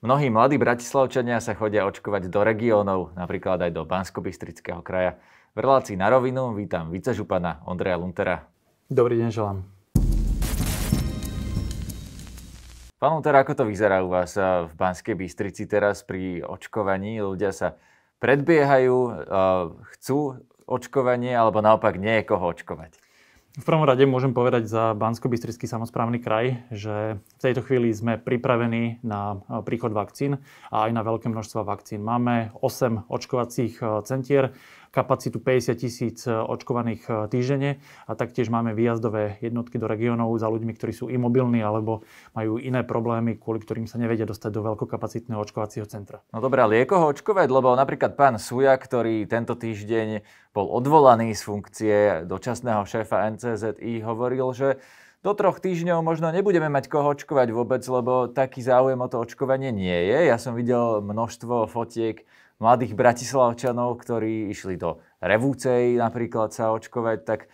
Mnohí mladí bratislavčania sa chodia očkovať do regiónov, napríklad aj do bansko kraja. V relácii na rovinu vítam vicežupana Ondreja Luntera. Dobrý deň, želám. Pán Luntera, ako to vyzerá u vás eh, v Banskej Bystrici teraz pri očkovaní? Ľudia sa predbiehajú, eh, chcú očkovanie, alebo naopak nie je koho očkovať? V prvom rade môžem povedať za bansko bystrický samozprávny kraj, že v tejto chvíli sme pripravení na eh, príchod vakcín a aj na veľké množstvo vakcín. Máme 8 očkovacích eh, centier, kapacitu 50 tisíc e, očkovaných e, týždenne a taktiež máme výjazdové jednotky do regiónov za ľuďmi, ktorí sú imobilní alebo majú iné problémy, kvôli ktorým sa nevedia dostať do veľkokapacitného očkovacieho centra. No dobré, ale je koho očkovať, lebo napríklad pán Suja, ktorý tento týždeň bol odvolaný z funkcie dočasného šéfa NCZI, hovoril, že do troch týždňov možno nebudeme mať koho očkovať vôbec, lebo taký záujem o to očkovanie nie je. Ja som videl množstvo fotiek mladých bratislavčanov, ktorí išli do Revúcej napríklad sa očkovať, tak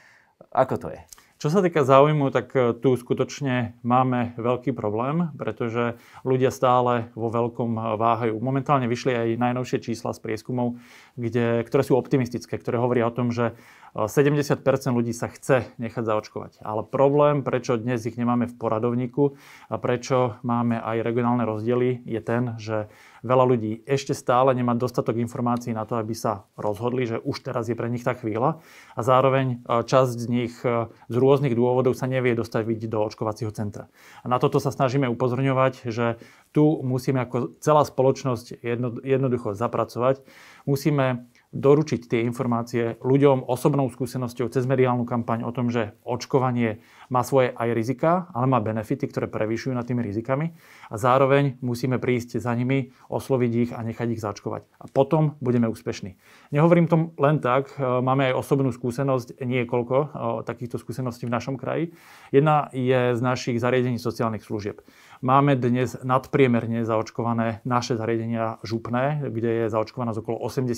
ako to je? Čo sa týka záujmu, tak e, tu skutočne máme veľký problém, pretože ľudia stále vo veľkom e, váhajú. Momentálne vyšli aj najnovšie čísla z prieskumov, kde, ktoré sú optimistické, ktoré hovoria o tom, že 70 e, ľudí sa chce nechať zaočkovať. Ale problém, prečo dnes ich nemáme v poradovníku a prečo máme aj regionálne rozdiely, je ten, že Veľa ľudí ešte stále nemá dostatok informácií na to, aby sa rozhodli, že už teraz je pre nich tá chvíľa. A zároveň e, časť z nich e, z rôznych dôvodov sa nevie dostaviť do očkovacieho centra. A na toto sa snažíme upozorňovať, že tu musíme ako celá spoločnosť jedno, jednoducho zapracovať. Musíme doručiť tie informácie ľuďom osobnou skúsenosťou cez mediálnu kampaň o tom, že očkovanie má svoje aj rizika, ale má benefity, ktoré prevýšujú nad tými rizikami a zároveň musíme prísť za nimi, osloviť ich a nechať ich začkovať. A potom budeme úspešní. Nehovorím to len tak, e, máme aj osobnú skúsenosť, niekoľko e, takýchto skúseností v našom kraji. Jedna je z našich zariadení sociálnych služieb. Máme dnes nadpriemerne zaočkované naše zariadenia župné, kde je z okolo 80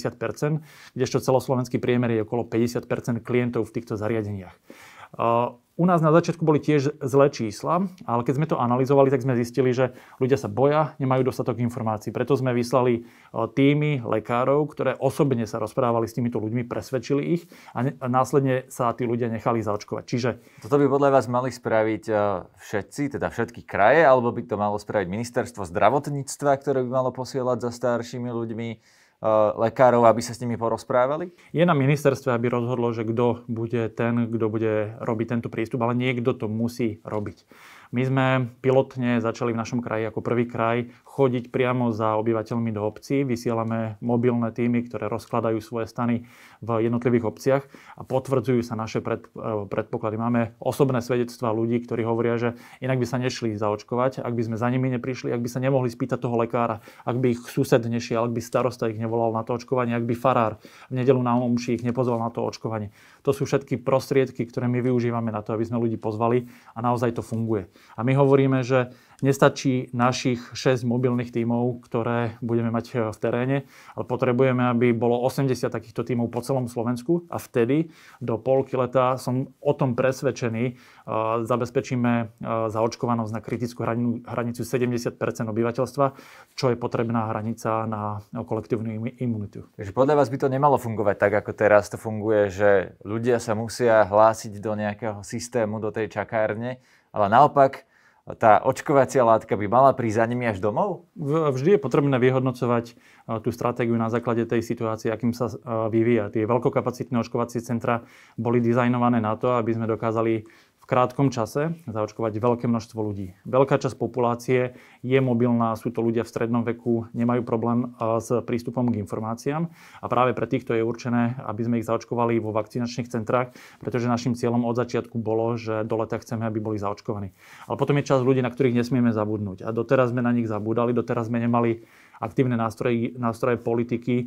kdežto celoslovenský priemer je okolo 50 klientov v týchto zariadeniach. E, u nás na začiatku boli tiež zlé čísla, ale keď sme to analyzovali, tak sme zistili, že ľudia sa boja, nemajú dostatok informácií. Preto sme vyslali e, týmy lekárov, ktoré osobne sa rozprávali s týmito ľuďmi, presvedčili ich a následne sa tí ľudia nechali zaočkovať. Čiže... Toto by podľa vás mali spraviť e, všetci, teda všetky kraje, alebo by to malo spraviť ministerstvo zdravotníctva, ktoré by malo posielať za staršími ľuďmi Eh, lekárov, aby sa s nimi porozprávali? Je na ministerstve, aby rozhodlo, že kto bude ten, kto bude robiť tento prístup, ale niekto to musí robiť. My sme pilotne začali v našom kraji ako prvý kraj chodiť priamo za obyvateľmi do obcí. Vysielame mobilné týmy, ktoré rozkladajú svoje stany v jednotlivých obciach a potvrdzujú sa naše e, predpoklady. Máme osobné svedectvá ľudí, ktorí hovoria, že inak by sa nešli zaočkovať, ak by sme za nimi neprišli, ak by sa nemohli spýtať toho lekára, ak by ich sused nešiel, ak by starosta ich nevolal na to očkovanie, ak by farár v nedelu na omši ich nepozval na to očkovanie. To sú všetky prostriedky, ktoré my využívame na to, aby sme ľudí pozvali a naozaj to funguje. A my hovoríme, že Nestačí našich 6 mobilných tímov, ktoré budeme mať eh, v teréne, ale potrebujeme, aby bolo 80 takýchto tímov po celom Slovensku a vtedy do polky leta som o tom presvedčený, eh, zabezpečíme eh, zaočkovanosť na kritickú hranicu 70 obyvateľstva, čo je potrebná hranica na kolektívnu imunitu. Takže podľa vás by to nemalo fungovať tak, ako teraz to funguje, že ľudia sa musia hlásiť do nejakého systému, do tej čakárne, ale naopak tá očkovacia látka by mala prísť za nimi až domov? Vždy je potrebné vyhodnocovať e, tú stratégiu na základe tej situácie, akým sa e, vyvíja. Tie veľkokapacitné očkovacie centra boli dizajnované na to, aby sme dokázali krátkom čase zaočkovať veľké množstvo ľudí. Veľká časť populácie je mobilná, sú to ľudia v strednom veku, nemajú problém e, s prístupom k informáciám a práve pre týchto je určené, aby sme ich zaočkovali vo vakcinačných centrách, pretože našim cieľom od začiatku bolo, že do leta chceme, aby boli zaočkovaní. Ale potom je čas ľudí, na ktorých nesmieme zabudnúť a doteraz sme na nich zabúdali, doteraz sme nemali aktívne nástroje, nástroje politiky, e,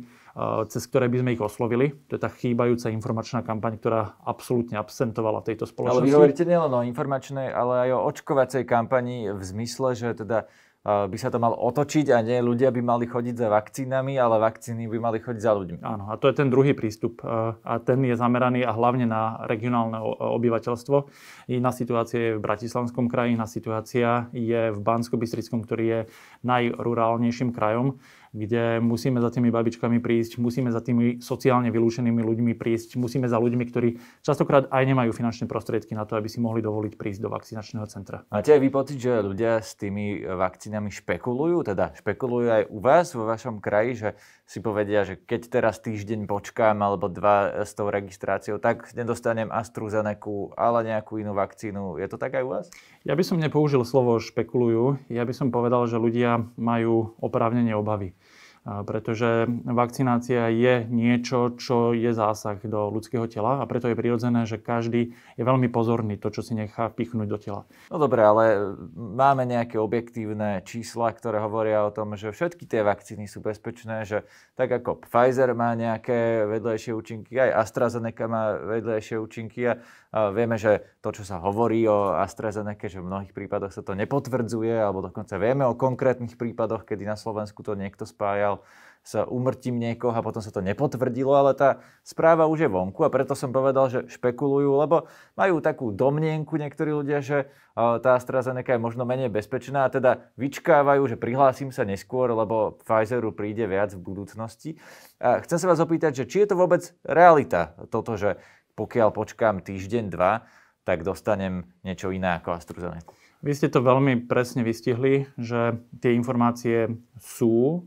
cez ktoré by sme ich oslovili. To je tá chýbajúca informačná kampaň, ktorá absolútne absentovala v tejto spoločnosti. Ale vy hovoríte nielen o informačnej, ale aj o očkovacej kampani v zmysle, že teda Eh, by sa to mal otočiť a nie ľudia by mali chodiť za vakcínami, ale vakcíny by mali chodiť za ľuďmi. Áno, a to je ten druhý prístup eh, a ten je zameraný a hlavne na regionálne obyvateľstvo. Iná situácia je v Bratislavskom kraji, iná situácia je v bansko ktorý je najrurálnejším krajom kde musíme za tými babičkami prísť, musíme za tými sociálne vylúčenými ľuďmi prísť, musíme za ľuďmi, ktorí častokrát aj nemajú finančné prostriedky na to, aby si mohli dovoliť prísť do vakcinačného centra. Máte aj vy pocit, že ľudia s tými vakcínami špekulujú? Teda špekulujú aj u vás, vo vašom kraji, že si povedia, že keď teraz týždeň počkám alebo dva s tou registráciou, tak nedostanem AstraZeneca, ale nejakú inú vakcínu. Je to tak aj u vás? Ja by som nepoužil slovo špekulujú. Ja by som povedal, že ľudia majú oprávnenie obavy pretože vakcinácia je niečo, čo je zásah do ľudského tela a preto je prirodzené, že každý je veľmi pozorný to, čo si nechá pichnúť do tela. No dobre, ale máme nejaké objektívne čísla, ktoré hovoria o tom, že všetky tie vakcíny sú bezpečné, že tak ako Pfizer má nejaké vedľajšie účinky, aj AstraZeneca má vedľajšie účinky a vieme, že to, čo sa hovorí o AstraZeneca, že v mnohých prípadoch sa to nepotvrdzuje, alebo dokonca vieme o konkrétnych prípadoch, kedy na Slovensku to niekto spájal pokiaľ s umrtím niekoho a potom sa to nepotvrdilo, ale tá správa už je vonku a preto som povedal, že špekulujú, lebo majú takú domnienku niektorí ľudia, že e, tá AstraZeneca je možno menej bezpečná a teda vyčkávajú, že prihlásim sa neskôr, lebo Pfizeru príde viac v budúcnosti. A chcem sa vás opýtať, že či je to vôbec realita, toto, že pokiaľ počkám týždeň, dva, tak dostanem niečo iné ako AstraZeneca. Vy ste to veľmi presne vystihli, že tie informácie sú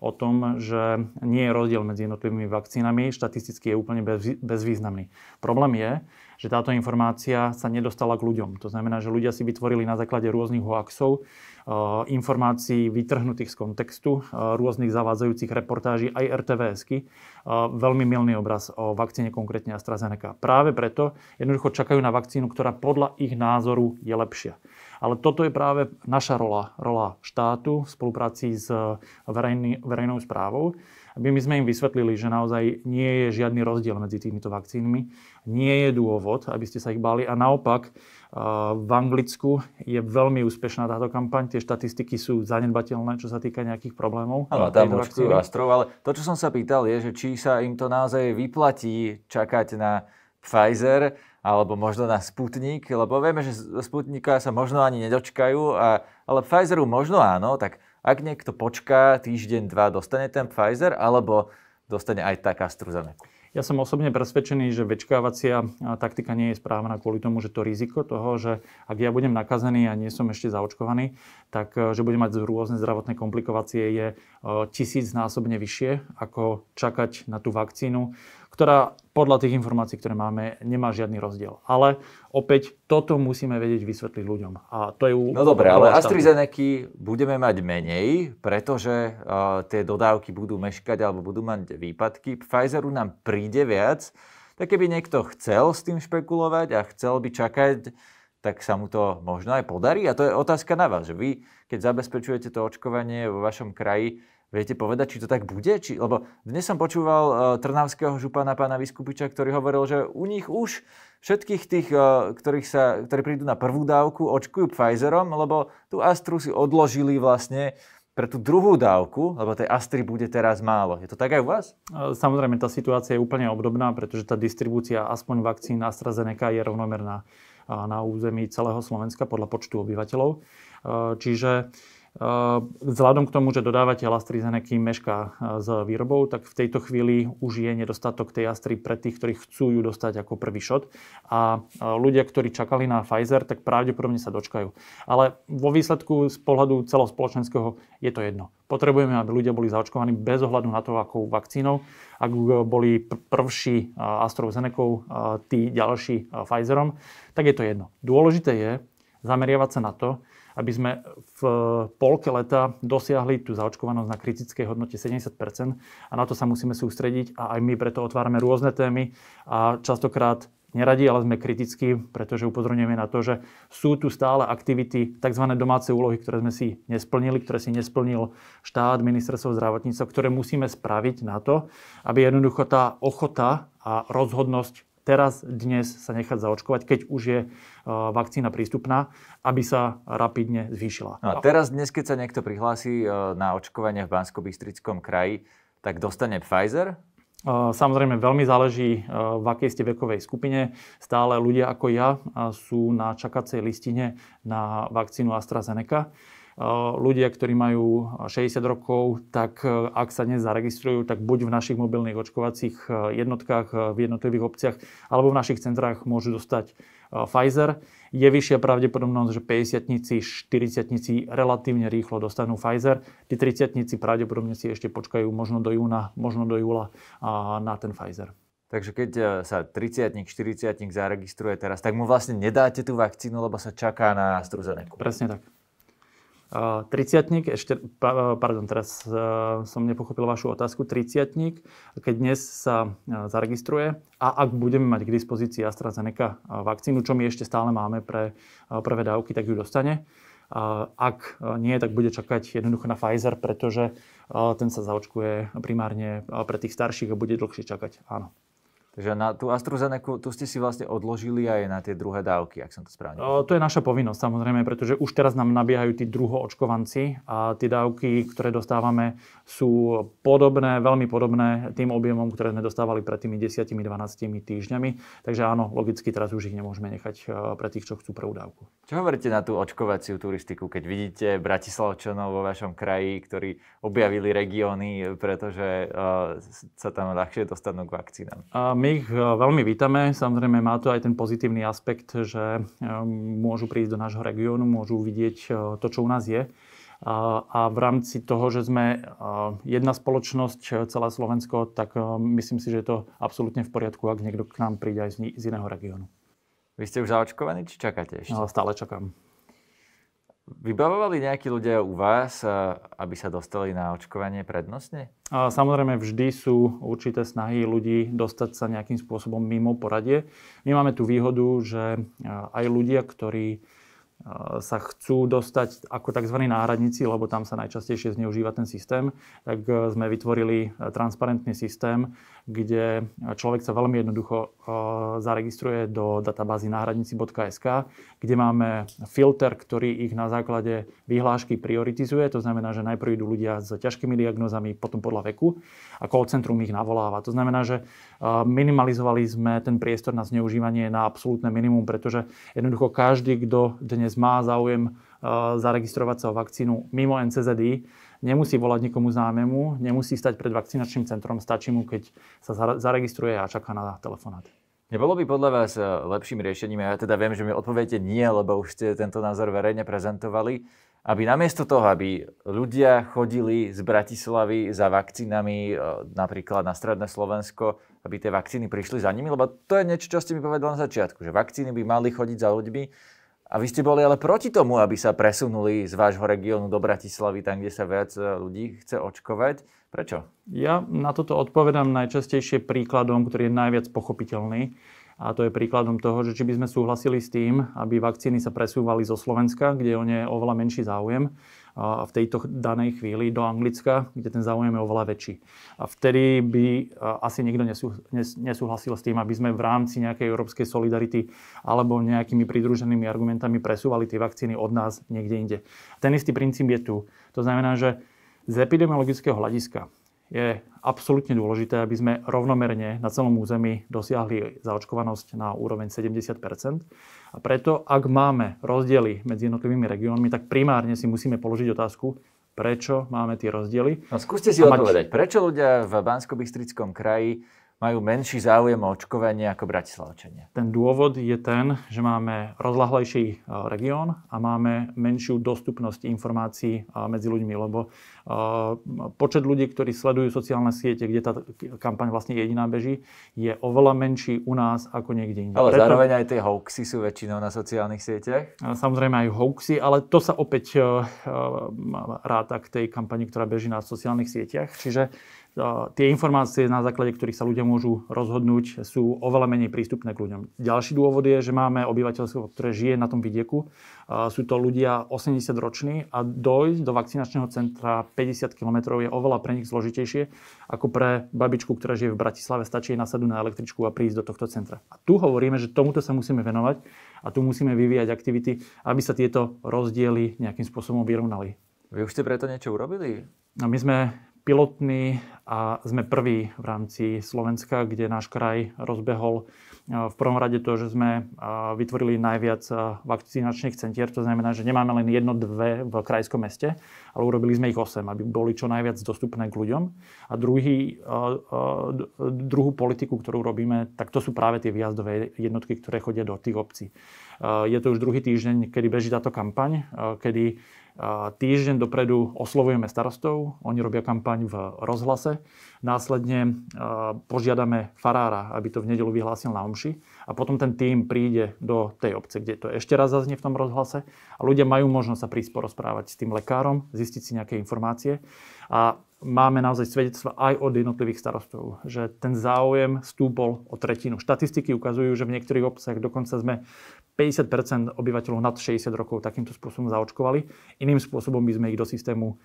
o tom, že nie je rozdiel medzi jednotlivými vakcínami, štatisticky je úplne bezvýznamný. Problém je, že táto informácia sa nedostala k ľuďom. To znamená, že ľudia si vytvorili na základe rôznych hoaxov, eh, informácií vytrhnutých z kontextu, eh, rôznych zavádzajúcich reportáží aj RTVSky, er eh, veľmi milný obraz o vakcíne konkrétne AstraZeneca. Práve preto jednoducho čakajú na vakcínu, ktorá podľa ich názoru je lepšia. Ale toto je práve naša rola, rola štátu v spolupráci s verejný, verejnou správou, aby my sme im vysvetlili, že naozaj nie je žiadny rozdiel medzi týmito vakcínmi, nie je dôvod, aby ste sa ich bali a naopak eh, v Anglicku je veľmi úspešná táto kampaň, tie štatistiky sú zanedbateľné, čo sa týka nejakých problémov. Áno, tam očkujú astrov, ale to, čo som sa pýtal, je, že či sa im to naozaj vyplatí čakať na Pfizer, alebo možno na Sputnik, lebo vieme, že Sputnika sa možno ani nedočkajú, a, ale Pfizeru možno áno, tak ak niekto počká týždeň, dva, dostane ten Pfizer alebo dostane aj tak AstraZeneca? Ja som osobne presvedčený, že večkávacia taktika nie je správna kvôli tomu, že to riziko toho, že ak ja budem nakazený a nie som ešte zaočkovaný, tak e, že budem mať rôzne zdravotné komplikovácie je e, tisícnásobne vyššie, ako čakať na tú vakcínu, ktorá podľa tých informácií, ktoré máme, nemá žiadny rozdiel. Ale opäť toto musíme vedieť vysvetliť ľuďom. A to je u, no dobre, ale AstraZeneca budeme mať menej, pretože uh, tie dodávky budú meškať alebo budú mať výpadky. Pfizeru nám príde viac. Tak keby niekto chcel s tým špekulovať a chcel by čakať, tak sa mu to možno aj podarí. A to je otázka na vás, že vy, keď zabezpečujete to očkovanie vo vašom kraji, Viete povedať, či to tak bude? Či, lebo dnes som počúval uh, trnavského župana pána Vyskupiča, ktorý hovoril, že u nich už všetkých tých, uh, ktorých sa, ktorí prídu na prvú dávku, očkujú Pfizerom, lebo tú Astru si odložili vlastne pre tú druhú dávku, lebo tej Astry bude teraz málo. Je to tak aj u vás? E, samozrejme, tá situácia je úplne obdobná, pretože tá distribúcia aspoň vakcín AstraZeneca je rovnomerná na území celého Slovenska podľa počtu obyvateľov. Čiže Eh, vzhľadom k tomu, že dodávateľ AstraZeneca mešká eh, s výrobou, tak v tejto chvíli už je nedostatok tej Astry pre tých, ktorí chcú ju dostať ako prvý šot. A eh, ľudia, ktorí čakali na Pfizer, tak pravdepodobne sa dočkajú. Ale vo výsledku z pohľadu celospoločenského je to jedno. Potrebujeme, aby ľudia boli zaočkovaní bez ohľadu na to, akou vakcínou. Ak boli prvší AstraZeneca, tí ďalší Pfizerom, tak je to jedno. Dôležité je zameriavať sa na to, aby sme v polke leta dosiahli tú zaočkovanosť na kritickej hodnote 70 a na to sa musíme sústrediť a aj my preto otvárame rôzne témy a častokrát neradi, ale sme kritickí, pretože upozorňujeme na to, že sú tu stále aktivity, tzv. domáce úlohy, ktoré sme si nesplnili, ktoré si nesplnil štát, ministerstvo zdravotníctva, ktoré musíme spraviť na to, aby jednoducho tá ochota a rozhodnosť teraz, dnes sa nechať zaočkovať, keď už je e, vakcína prístupná, aby sa rapidne zvýšila. No a teraz, dnes, keď sa niekto prihlási e, na očkovanie v bansko kraji, tak dostane Pfizer? E, samozrejme, veľmi záleží, v akej ste vekovej skupine. Stále ľudia ako ja sú na čakacej listine na vakcínu AstraZeneca. Eh, ľudia, ktorí majú 60 eh, rokov, tak eh, ak sa zaregistrujú, tak buď v našich mobilných očkovacích jednotkách v jednotlivých obciach alebo v našich centrách môžu dostať Pfizer. Je vyššia pravdepodobnosť, že 50 40 relatívne rýchlo dostanú Pfizer. Tí 30 pravdepodobne si ešte počkajú možno do júna, možno do júla na ten Pfizer. Takže keď sa 30 40 zaregistruje teraz, tak mu vlastne nedáte tú vakcínu, lebo sa čaká na AstraZeneca. Presne tak. Triciatník, ešte, e, pardon, teraz e, som nepochopil vašu otázku, triciatník, keď dnes sa e, zaregistruje a ak budeme mať k dispozícii AstraZeneca vakcínu, čo my ešte stále máme pre prvé dávky, tak ju dostane. Ak nie, tak bude čakať jednoducho na Pfizer, pretože ten sa zaočkuje primárne pre tých starších a bude dlhšie čakať. Áno. Takže na tú AstraZeneca, tu ste si vlastne odložili aj na tie druhé dávky, ak som to správne. O, to je naša povinnosť samozrejme, pretože už teraz nám nabiehajú tí druhoočkovanci a tie dávky, ktoré dostávame, sú podobné, veľmi podobné tým objemom, ktoré sme dostávali pred tými 10-12 týždňami. Takže áno, logicky teraz už ich nemôžeme nechať e, pre tých, čo chcú prvú dávku. Čo hovoríte na tú očkovaciu turistiku, keď vidíte Bratislavčanov vo vašom kraji, ktorí objavili regióny, pretože uh, sa tam ľahšie dostanú k vakcínám? A my my ich eh, veľmi vítame. Samozrejme má to aj ten pozitívny aspekt, že eh, môžu prísť do nášho regiónu, môžu vidieť eh, to, čo u nás je. A v rámci toho, že sme jedna spoločnosť, celé Slovensko, tak myslím si, že je to absolútne v poriadku, ak niekto k nám príde aj z iného regiónu. Vy ste už zaočkovaní, či čakáte ešte? No, stále čakám. Vybavovali nejakí ľudia u vás, aby sa dostali na očkovanie prednostne? Samozrejme, vždy sú určité snahy ľudí dostať sa nejakým spôsobom mimo poradie. My máme tú výhodu, že aj ľudia, ktorí Eh, sa chcú dostať ako tzv. náhradníci, lebo tam sa najčastejšie zneužíva ten systém, tak eh, sme vytvorili eh, transparentný systém, kde človek sa veľmi jednoducho zaregistruje do databázy náhradníci.sk, kde máme filter, ktorý ich na základe vyhlášky prioritizuje, to znamená, že najprv idú ľudia s ťažkými diagnózami, potom podľa veku a call centrum ich navoláva. To znamená, že minimalizovali sme ten priestor na zneužívanie na absolútne minimum, pretože jednoducho každý, kto dnes dnes má záujem eh, zaregistrovať sa o vakcínu mimo NCZI, nemusí volať nikomu známemu, nemusí stať pred vakcinačným centrom, stačí mu, keď sa zaregistruje a čaká na telefonát. Nebolo by podľa vás eh, lepším riešením, ja teda viem, že mi odpoviete nie, lebo už ste tento názor verejne prezentovali, aby namiesto toho, aby ľudia chodili z Bratislavy za vakcínami eh, napríklad na Stredné Slovensko, aby tie vakcíny prišli za nimi, lebo to je niečo, čo ste mi povedali na začiatku, že vakcíny by mali chodiť za ľuďmi, a vy ste boli ale proti tomu, aby sa presunuli z vášho regiónu do Bratislavy, tam, kde sa viac e, ľudí chce očkovať. Prečo? Ja na toto odpovedám najčastejšie príkladom, ktorý je najviac pochopiteľný. A to je príkladom toho, že či by sme súhlasili s tým, aby vakcíny sa presúvali zo Slovenska, kde o ne je oveľa menší záujem, v tejto danej chvíli do Anglicka, kde ten záujem je oveľa väčší. A vtedy by asi nikto nesúhlasil s tým, aby sme v rámci nejakej európskej solidarity alebo nejakými pridruženými argumentami presúvali tie vakcíny od nás niekde inde. Ten istý princíp je tu. To znamená, že z epidemiologického hľadiska je absolútne dôležité, aby sme rovnomerne na celom území dosiahli zaočkovanosť na úroveň 70 A preto, ak máme rozdiely medzi jednotlivými regiónmi, tak primárne si musíme položiť otázku, prečo máme tie rozdiely. No skúste si odpovedať, mať... prečo ľudia v bansko bystrickom kraji majú menší záujem o očkovanie ako Bratislavčania? Ten dôvod je ten, že máme rozlahlejší e, región a máme menšiu dostupnosť informácií e, medzi ľuďmi, lebo e, počet ľudí, ktorí sledujú sociálne siete, kde tá kampaň vlastne jediná beží, je oveľa menší u nás ako niekde inde. Ale Preto... zároveň aj tie hoaxy sú väčšinou na sociálnych sieťach? Samozrejme aj hoaxy, ale to sa opäť ráta k tej kampani, ktorá beží na sociálnych sieťach. Čiže tie informácie, na základe ktorých sa ľudia môžu rozhodnúť, sú oveľa menej prístupné k ľuďom. Ďalší dôvod je, že máme obyvateľstvo, ktoré žije na tom vidieku. Sú to ľudia 80-roční a dojsť do vakcinačného centra 50 km je oveľa pre nich zložitejšie ako pre babičku, ktorá žije v Bratislave, stačí nasadu na električku a prísť do tohto centra. A tu hovoríme, že tomuto sa musíme venovať a tu musíme vyvíjať aktivity, aby sa tieto rozdiely nejakým spôsobom vyrovnali. Vy už ste preto niečo urobili? No my sme pilotný a sme prví v rámci Slovenska, kde náš kraj rozbehol e, v prvom rade to, že sme e, vytvorili najviac e, vakcinačných centier, to znamená, že nemáme len jedno, dve v krajskom meste, ale urobili sme ich 8, aby boli čo najviac dostupné k ľuďom. A druhý, druhú politiku, ktorú robíme, tak to sú práve tie výjazdové jednotky, ktoré chodia do tých obcí. Je to už druhý týždeň, kedy beží táto kampaň, kedy Týždeň dopredu oslovujeme starostov, oni robia kampaň v rozhlase. Následne požiadame farára, aby to v nedelu vyhlásil na omši. A potom ten tým príde do tej obce, kde to ešte raz zaznie v tom rozhlase. A ľudia majú možnosť sa prísť porozprávať s tým lekárom, zistiť si nejaké informácie. A máme naozaj svedectva aj od jednotlivých starostov, že ten záujem stúpol o tretinu. Štatistiky ukazujú, že v niektorých obciach dokonca sme 50 obyvateľov nad 60 rokov takýmto spôsobom zaočkovali. Iným spôsobom by sme ich do systému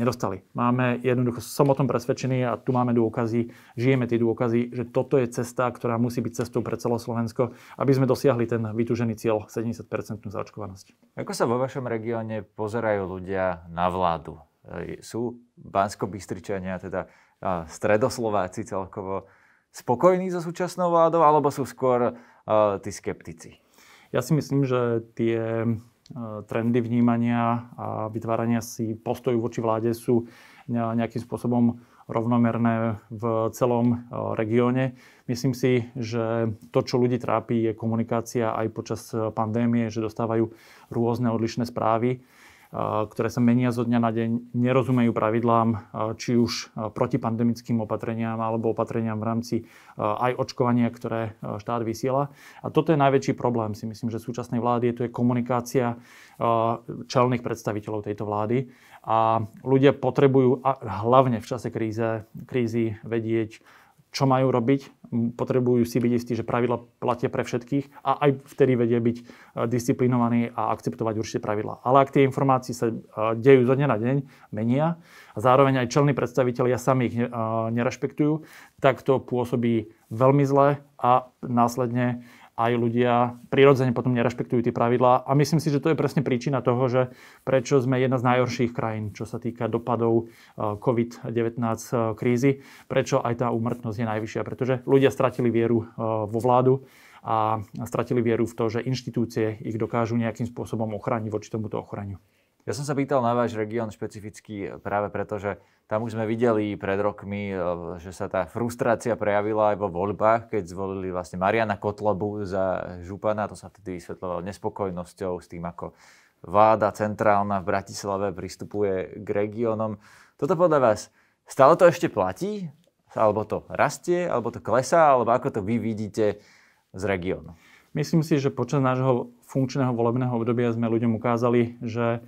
nedostali. Máme jednoducho, som o tom presvedčený a tu máme dôkazy, žijeme tie dôkazy, že toto je cesta, ktorá musí byť cestou pre celé Slovensko, aby sme dosiahli ten vytúžený cieľ 70 zaočkovanosť. Ako sa vo vašom regióne pozerajú ľudia na vládu? sú bansko teda stredoslováci celkovo spokojní so súčasnou vládou, alebo sú skôr e, tí skeptici? Ja si myslím, že tie e, trendy vnímania a vytvárania si postoju voči vláde sú nejakým spôsobom rovnomerné v celom e, regióne. Myslím si, že to, čo ľudí trápi, je komunikácia aj počas pandémie, že dostávajú rôzne odlišné správy ktoré sa menia zo dňa na deň, nerozumejú pravidlám, či už protipandemickým opatreniam alebo opatreniam v rámci aj očkovania, ktoré štát vysiela. A toto je najväčší problém, si myslím, že súčasnej vlády, je to je komunikácia čelných predstaviteľov tejto vlády. A ľudia potrebujú hlavne v čase kríze, krízy vedieť, čo majú robiť, potrebujú si byť istí, že pravidla platia pre všetkých a aj vtedy vedie byť e, disciplinovaní a akceptovať určité pravidla. Ale ak tie informácie sa e, dejú zo dňa na deň, menia a zároveň aj čelní predstavitelia sami ich e, nerešpektujú, tak to pôsobí veľmi zle a následne aj ľudia prirodzene potom nerešpektujú tie pravidlá. A myslím si, že to je presne príčina toho, že prečo sme jedna z najhorších krajín, čo sa týka dopadov eh, COVID-19 eh, krízy, prečo aj tá úmrtnosť je najvyššia. Pretože ľudia stratili vieru eh, vo vládu a stratili vieru v to, že inštitúcie ich dokážu nejakým spôsobom ochrániť voči tomuto ochraniu. Ja som sa pýtal na váš región špecificky práve preto, že tam už sme videli pred rokmi, e, že sa tá frustrácia prejavila aj vo voľbách, keď zvolili vlastne Mariana Kotlobu za župana. To sa vtedy vysvetľovalo nespokojnosťou s tým, ako vláda centrálna v Bratislave pristupuje k regiónom. Toto podľa vás, stále to ešte platí? Alebo to rastie, alebo to klesá, alebo ako to vy vidíte z regiónu? Myslím si, že počas nášho funkčného volebného obdobia sme ľuďom ukázali, že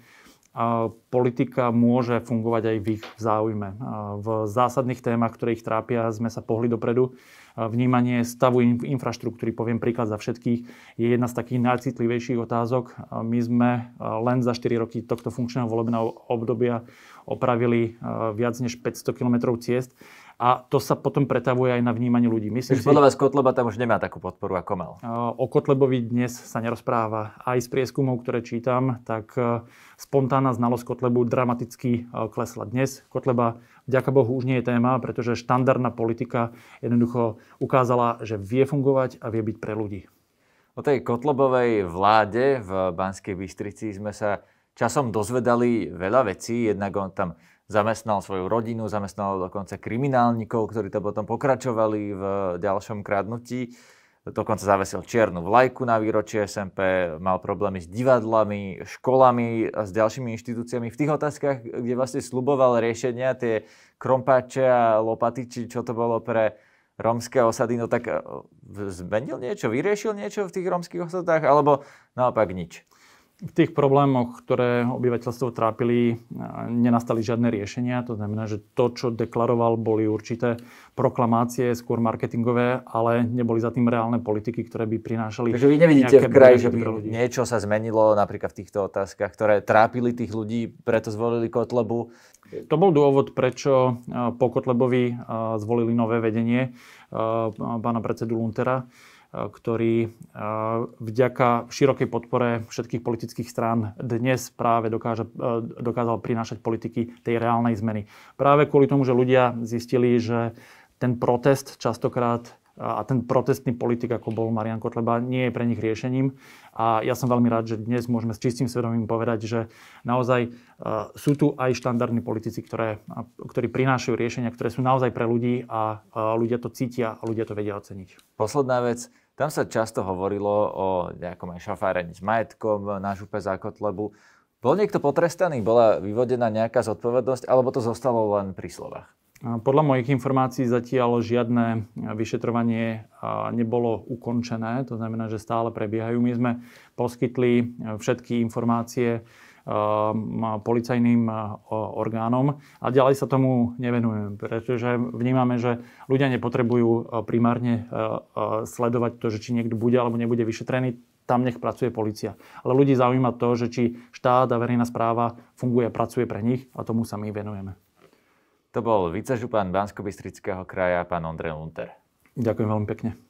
politika môže fungovať aj v ich záujme. V zásadných témach, ktoré ich trápia, sme sa pohli dopredu. Vnímanie stavu infraštruktúry, poviem príklad za všetkých, je jedna z takých najcitlivejších otázok. My sme len za 4 roky tohto funkčného volebného obdobia opravili viac než 500 km ciest a to sa potom pretavuje aj na vnímanie ľudí. Myslím, Takže podľa vás Kotleba tam už nemá takú podporu, ako mal. O Kotlebovi dnes sa nerozpráva. Aj z prieskumov, ktoré čítam, tak spontánna znalosť Kotlebu dramaticky klesla. Dnes Kotleba, vďaka Bohu, už nie je téma, pretože štandardná politika jednoducho ukázala, že vie fungovať a vie byť pre ľudí. O tej Kotlebovej vláde v Banskej Bystrici sme sa časom dozvedali veľa vecí. Jednak on tam zamestnal svoju rodinu, zamestnal dokonca kriminálnikov, ktorí to potom pokračovali v ďalšom kradnutí. Dokonca zavesil čiernu vlajku na výročie SMP, mal problémy s divadlami, školami a s ďalšími inštitúciami. V tých otázkach, kde vlastne sluboval riešenia, tie krompáče a lopaty, či čo to bolo pre romské osady, no tak e, zmenil niečo, vyriešil niečo v tých romských osadách, alebo naopak nič? v tých problémoch, ktoré obyvateľstvo trápili, e, nenastali žiadne riešenia. To znamená, že to, čo deklaroval, boli určité proklamácie, skôr marketingové, ale neboli za tým reálne politiky, ktoré by prinášali... Takže vy nevidíte v kraji, že by ľudí. niečo sa zmenilo napríklad v týchto otázkach, ktoré trápili tých ľudí, preto zvolili Kotlebu. To bol dôvod, prečo eh, po Kotlebovi eh, zvolili nové vedenie eh, pána predsedu Luntera, ktorý vďaka širokej podpore všetkých politických strán dnes práve dokáže, dokázal prinášať politiky tej reálnej zmeny. Práve kvôli tomu, že ľudia zistili, že ten protest častokrát a ten protestný politik, ako bol Marian Kotleba, nie je pre nich riešením. A ja som veľmi rád, že dnes môžeme s čistým svedomím povedať, že naozaj e, sú tu aj štandardní politici, ktoré, ktorí prinášajú riešenia, ktoré sú naozaj pre ľudí a ľudia to cítia a ľudia to vedia oceniť. Posledná vec. Tam sa často hovorilo o nejakom šafárení s majetkom na župe za Kotlebu. Bol niekto potrestaný? Bola vyvodená nejaká zodpovednosť? Alebo to zostalo len pri slovách? Podľa mojich informácií zatiaľ žiadne vyšetrovanie nebolo ukončené, to znamená, že stále prebiehajú. My sme poskytli e, všetky informácie e, policajným e, orgánom a ďalej sa tomu nevenujeme, pretože vnímame, že ľudia nepotrebujú primárne sledovať to, že či niekto bude alebo nebude vyšetrený, tam nech pracuje policia. Ale ľudí zaujíma to, že či štát a verejná správa funguje a pracuje pre nich a tomu sa my venujeme. To bol vicežupán Bansko-Bistrického kraja, pán Ondrej Lunter. Ďakujem veľmi pekne.